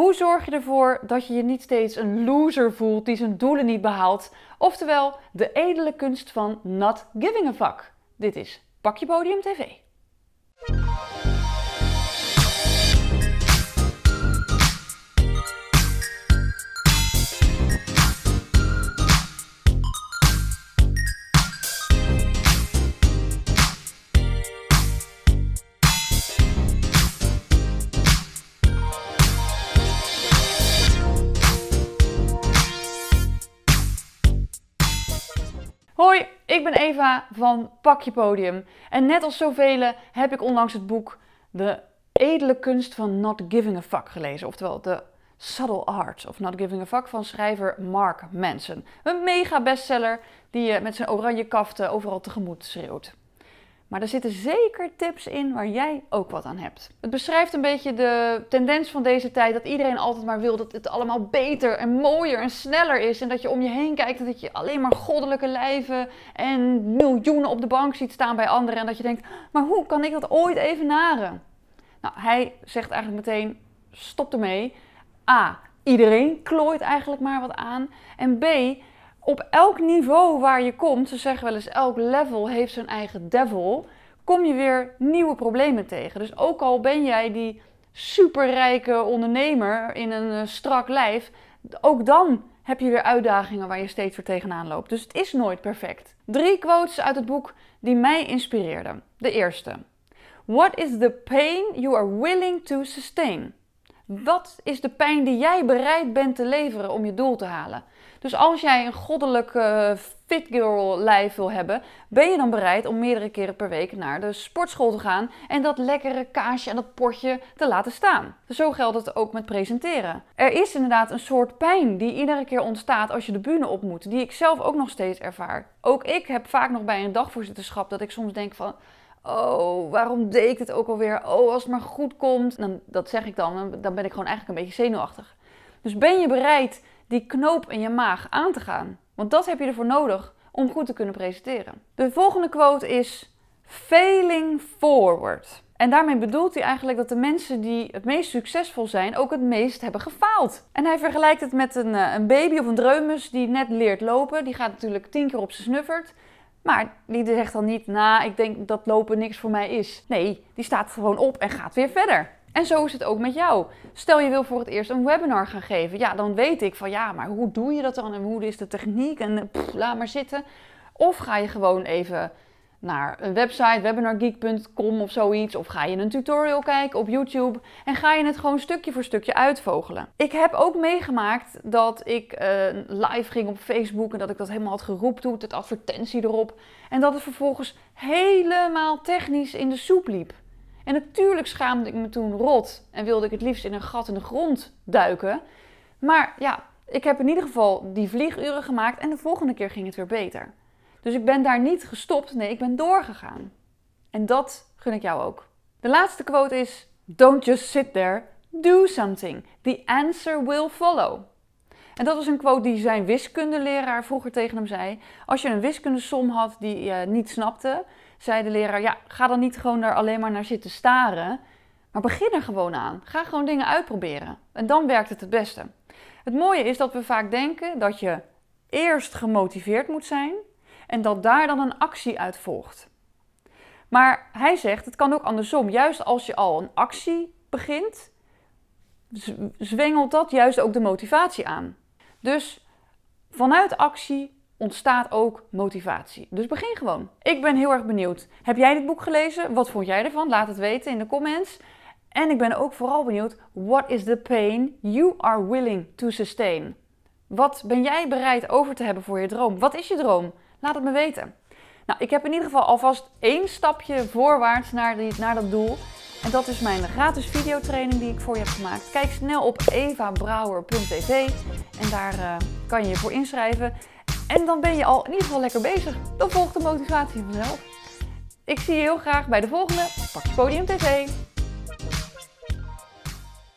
Hoe zorg je ervoor dat je je niet steeds een loser voelt die zijn doelen niet behaalt? Oftewel, de edele kunst van not giving a fuck. Dit is Pak je Podium TV. Hoi, ik ben Eva van Pak je Podium. En net als zoveel heb ik onlangs het boek De Edele Kunst van Not Giving a Fuck gelezen. Oftewel, de Subtle Art of Not Giving a Fuck van schrijver Mark Manson. Een mega bestseller die je met zijn oranje kaften overal tegemoet schreeuwt. Maar er zitten zeker tips in waar jij ook wat aan hebt. Het beschrijft een beetje de tendens van deze tijd dat iedereen altijd maar wil dat het allemaal beter en mooier en sneller is. En dat je om je heen kijkt en dat je alleen maar goddelijke lijven en miljoenen op de bank ziet staan bij anderen. En dat je denkt, maar hoe kan ik dat ooit even naren? Nou, hij zegt eigenlijk meteen, stop ermee. A, iedereen klooit eigenlijk maar wat aan. En B, op elk niveau waar je komt, ze zeggen wel eens elk level heeft zijn eigen devil, kom je weer nieuwe problemen tegen. Dus ook al ben jij die superrijke ondernemer in een eh, strak lijf, ook dan heb je weer uitdagingen waar je steeds weer tegenaan loopt. Dus het is nooit perfect. Drie quotes uit het boek die mij inspireerden. De eerste. What is the pain you are willing to sustain? Wat is de pijn die jij bereid bent te leveren om je doel te halen? Dus als jij een goddelijke eh, fit girl lijf wil hebben, ben je dan bereid om meerdere keren per week naar de sportschool te gaan en dat lekkere kaasje en dat potje te laten staan? Zo geldt het ook met presenteren. Er is inderdaad een soort pijn die iedere keer ontstaat als je de bühne op moet, die ik zelf ook nog steeds ervaar. Ook ik heb vaak nog bij een dagvoorzitterschap dat ik soms denk van Oh, waarom deed ik het ook alweer? Oh, als het maar goed komt. Dan, dat zeg ik dan, dan ben ik gewoon eigenlijk een beetje zenuwachtig. Dus ben je bereid die knoop in je maag aan te gaan? Want dat heb je ervoor nodig om goed te kunnen presenteren. De volgende quote is failing forward. En daarmee bedoelt hij eigenlijk dat de mensen die het meest succesvol zijn ook het meest hebben gefaald. En hij vergelijkt het met een, eh, een baby of een dreumes die net leert lopen. Die gaat natuurlijk tien keer op zijn snuffert. Maar die zegt dan niet, nou, ik denk dat lopen niks voor mij is. Nee, die staat gewoon op en gaat weer verder. En zo is het ook met jou. Stel je wil voor het eerst een webinar gaan geven. Ja, dan weet ik van ja, maar hoe doe je dat dan? En hoe is de techniek? En eh, laat maar zitten. Of ga je gewoon even naar een website, webinargeek.com of zoiets. Of ga je een tutorial kijken op YouTube en ga je het gewoon stukje voor stukje uitvogelen. Ik heb ook meegemaakt dat ik eh, live ging op Facebook en dat ik dat helemaal had geroept toen, het advertentie erop. En dat het vervolgens helemaal technisch in de soep liep. En natuurlijk schaamde ik me toen rot en wilde ik het liefst in een gat in de grond duiken. Maar ja, ik heb in ieder geval die vlieguren gemaakt en de volgende keer ging het weer beter. Dus ik ben daar niet gestopt, nee, ik ben doorgegaan. En dat gun ik jou ook. De laatste quote is: Don't just sit there, do something. The answer will follow. En dat was een quote die zijn wiskundeleraar vroeger tegen hem zei. Als je een wiskundesom had die je niet snapte, zei de leraar: Ja, ga dan niet gewoon daar alleen maar naar zitten staren. Maar begin er gewoon aan. Ga gewoon dingen uitproberen. En dan werkt het het beste. Het mooie is dat we vaak denken dat je eerst gemotiveerd moet zijn en dat daar dan een actie uit volgt. Maar hij zegt, het kan ook andersom. Juist als je al een actie begint, zwengelt dat juist ook de motivatie aan. Dus vanuit actie ontstaat ook motivatie. Dus begin gewoon. Ik ben heel erg benieuwd. Heb jij dit boek gelezen? Wat vond jij ervan? Laat het weten in de comments. En ik ben ook vooral benieuwd, what is the pain you are willing to sustain? Wat ben jij bereid over te hebben voor je droom? Wat is je droom? Laat het me weten. Nou, ik heb in ieder geval alvast één stapje voorwaarts naar, die, naar dat doel. En dat is mijn gratis videotraining die ik voor je heb gemaakt. Kijk snel op evabrouwer.tv en daar eh, kan je je voor inschrijven. En dan ben je al in ieder geval lekker bezig. Dan volgt de motivatie vanzelf. Ik zie je heel graag bij de volgende Pak Podium TV.